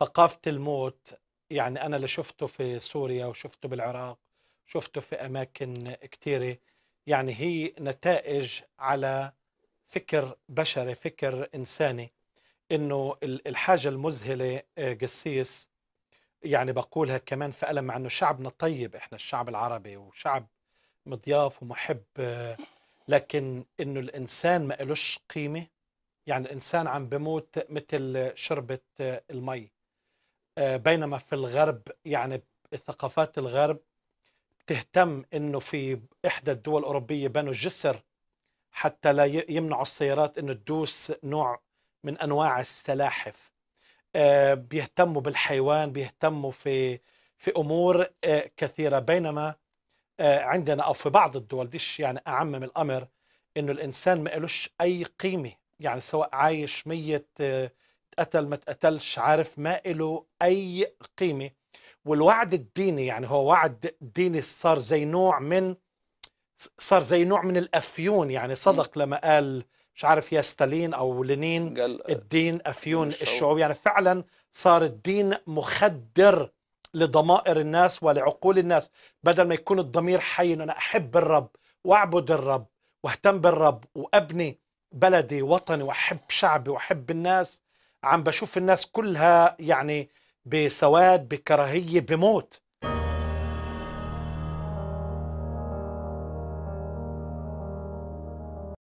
ثقافه الموت يعني انا اللي شفته في سوريا وشفته بالعراق شفته في اماكن كثيره يعني هي نتائج على فكر بشري فكر انساني انه الحاجه المذهله قسيس آه، يعني بقولها كمان في ألم مع انه شعبنا طيب احنا الشعب العربي وشعب مضياف ومحب آه، لكن انه الانسان ما إلوش قيمه يعني الانسان عم بموت مثل شربه آه، المي آه، بينما في الغرب يعني ثقافات الغرب تهتم انه في احدى الدول الاوروبيه بنوا جسر حتى لا يمنعوا السيارات انه تدوس نوع من انواع السلاحف آه، بيهتموا بالحيوان بيهتموا في في امور آه، كثيره بينما عندنا او في بعض الدول بديش يعني اعمم الامر انه الانسان ما إلوش اي قيمه يعني سواء عايش ميت اتقتل ما اتقتلش عارف ما له اي قيمه والوعد الديني يعني هو وعد ديني صار زي نوع من صار زي نوع من الافيون يعني صدق لما قال مش عارف يا ستالين او لينين آه، الدين افيون الشعوب يعني فعلا صار الدين مخدر لضمائر الناس ولعقول الناس بدل ما يكون الضمير حي انه انا احب الرب واعبد الرب واهتم بالرب وابني بلدي وطني واحب شعبي واحب الناس عم بشوف الناس كلها يعني بسواد بكراهيه بموت